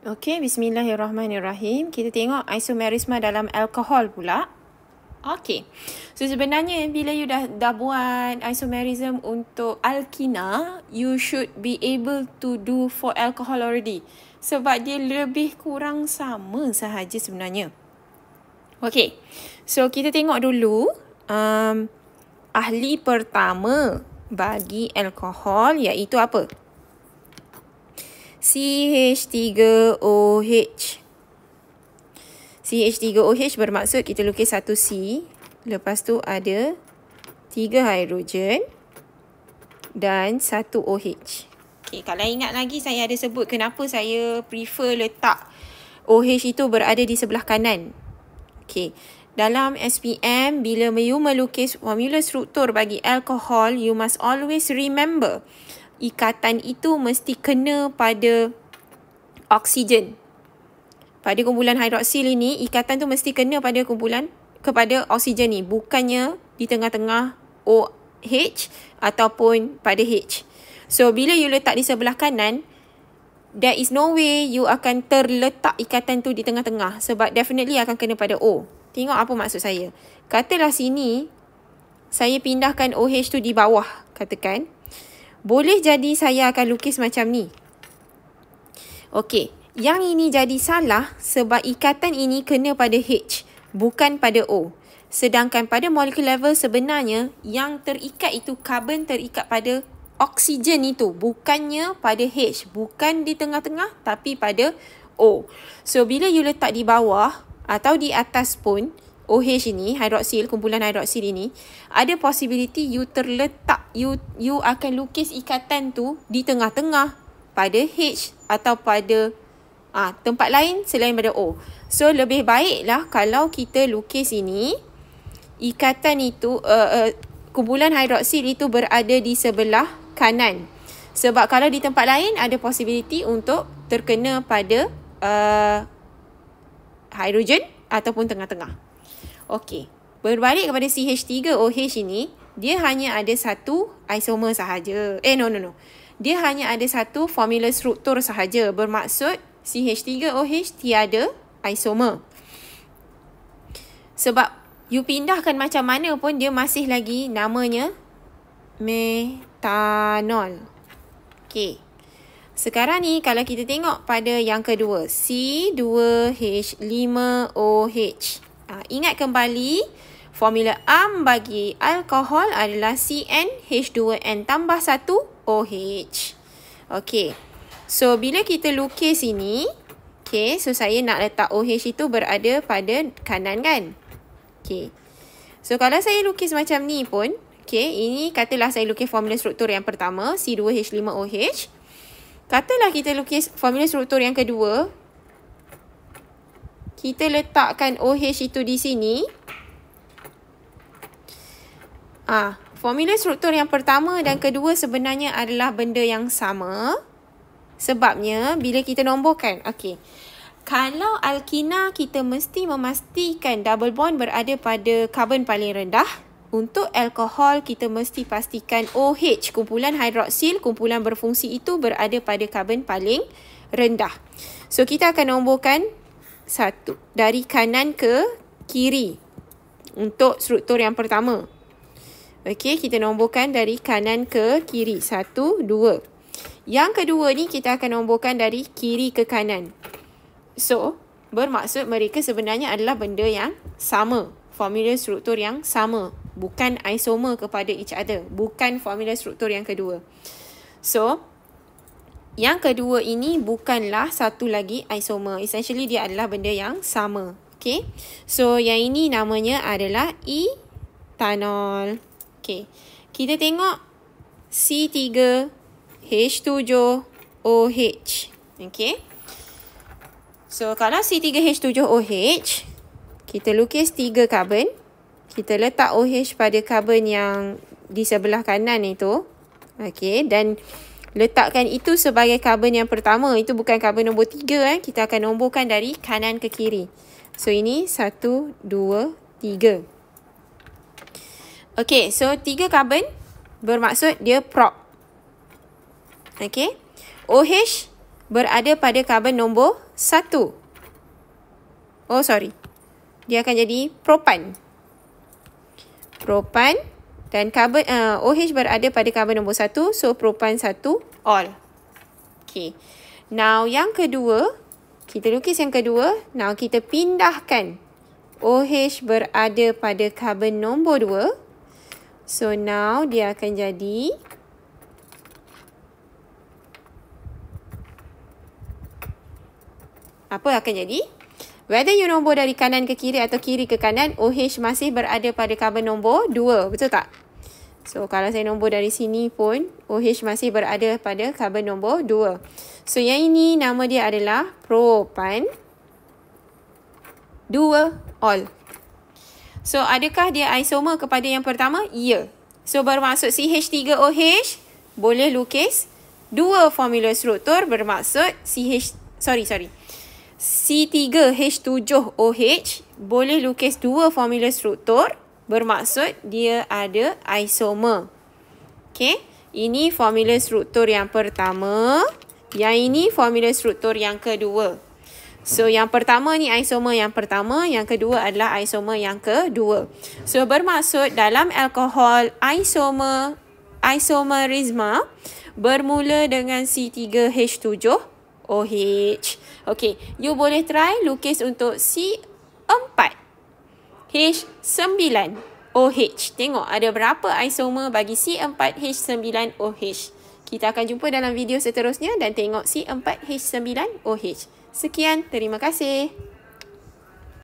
Okey, bismillahirrahmanirrahim. Kita tengok isomerisme dalam alkohol pula. Okey. So sebenarnya bila you dah dah buat isomerism untuk alkina, you should be able to do for alcohol already. Sebab dia lebih kurang sama sahaja sebenarnya. Okey. So kita tengok dulu um, ahli pertama bagi alkohol iaitu apa? CH3OH. CH3OH bermaksud kita lukis satu C. Lepas tu ada tiga hidrogen dan satu OH. Okay, kalau ingat lagi saya ada sebut kenapa saya prefer letak OH itu berada di sebelah kanan. Okay. Dalam SPM, bila you melukis formula struktur bagi alkohol, you must always remember ikatan itu mesti kena pada oksigen. Pada kumpulan hidroksil ini, ikatan tu mesti kena pada kumpulan kepada oksigen ni. Bukannya di tengah-tengah OH ataupun pada H. So, bila you letak di sebelah kanan, there is no way you akan terletak ikatan tu di tengah-tengah. Sebab definitely akan kena pada O. Tengok apa maksud saya. Katalah sini, saya pindahkan OH tu di bawah, katakan. Boleh jadi saya akan lukis macam ni. Okey. Yang ini jadi salah sebab ikatan ini kena pada H. Bukan pada O. Sedangkan pada molecular level sebenarnya yang terikat itu karbon terikat pada oksigen itu. Bukannya pada H. Bukan di tengah-tengah tapi pada O. So bila you letak di bawah atau di atas pun, OH ini, hidroksil kumpulan hidroksil ini, ada possibility you terletak, you, you akan lukis ikatan tu di tengah-tengah pada H atau pada ah tempat lain selain pada O. So, lebih baiklah kalau kita lukis ini, ikatan itu, uh, uh, kumpulan hidroksil itu berada di sebelah kanan. Sebab kalau di tempat lain, ada possibility untuk terkena pada uh, eh, hidrogen ataupun tengah-tengah. Okey. Berbalik kepada CH3OH ini, dia hanya ada satu isomer sahaja. Eh, no, no, no. Dia hanya ada satu formula struktur sahaja. Bermaksud CH3OH tiada isomer. Sebab you pindahkan macam mana pun dia masih lagi namanya metanol. Okey. Sekarang ni kalau kita tengok pada yang kedua, C2H5OH. Ah, ingat kembali formula am bagi alkohol adalah CnH2n tambah 1 OH. Okey. So bila kita lukis ini, okey, so saya nak letak OH itu berada pada kanan kan? Okey. So kalau saya lukis macam ni pun, okey, ini katalah saya lukis formula struktur yang pertama C2H5OH. Katalah kita lukis formula struktur yang kedua, kita letakkan OH itu di sini. Ah, formula struktur yang pertama dan kedua sebenarnya adalah benda yang sama. Sebabnya bila kita nombokan, okey. Kalau alkina kita mesti memastikan double bond berada pada karbon paling rendah. Untuk alkohol kita mesti pastikan OH kumpulan hidroksil kumpulan berfungsi itu berada pada karbon paling rendah. So kita akan nombokan satu dari kanan ke kiri untuk struktur yang pertama. Okey, kita nombokan dari kanan ke kiri. Satu, dua. Yang kedua ni kita akan nombokan dari kiri ke kanan. So, bermaksud mereka sebenarnya adalah benda yang sama. Formula struktur yang sama. Bukan isomer kepada each other. Bukan formula struktur yang kedua. So, yang kedua ini bukanlah satu lagi isomer. Essentially dia adalah benda yang sama. Okay. So yang ini namanya adalah etanol. Okay. Kita tengok C3H7OH. Okay. So kalau C3H7OH, kita lukis 3 karbon. Kita letak OH pada karbon yang di sebelah kanan itu. Okay. Dan letakkan itu sebagai carbon yang pertama. Itu bukan carbon nombor tiga. Eh. Kita akan nomborkan dari kanan ke kiri. So, ini satu, dua, tiga. Okay, so tiga carbon bermaksud dia prop. Okay. OH berada pada carbon nombor satu. Oh, sorry. Dia akan jadi propan. Propan. Propan. Dan carbon uh, OH berada pada carbon nombor satu. So, propan satu. All. Okay. Now, yang kedua. Kita lukis yang kedua. Now, kita pindahkan. OH berada pada carbon nombor dua. So, now dia akan jadi? Apa akan jadi? Whether you nombor dari kanan ke kiri atau kiri ke kanan, OH masih berada pada carbon nombor 2. Betul tak? So, kalau saya nombor dari sini pun, OH masih berada pada carbon nombor 2. So, yang ini nama dia adalah propan 2 all. So, adakah dia isomer kepada yang pertama? Ya. So, bermaksud CH3OH boleh lukis dua formula struktur bermaksud CH... Sorry, sorry. C3H7OH boleh lukis dua formula struktur bermaksud dia ada isomer. Okay, ini formula struktur yang pertama, yang ini formula struktur yang kedua. So yang pertama ni isomer yang pertama, yang kedua adalah isomer yang kedua. So bermaksud dalam alkohol isomer isomerisma bermula dengan C3H7 OH. Okey, you boleh try lukis untuk C4. H9 OH. Tengok ada berapa isomer bagi C4 H9 OH. Kita akan jumpa dalam video seterusnya dan tengok C4 H9 OH. Sekian, terima kasih.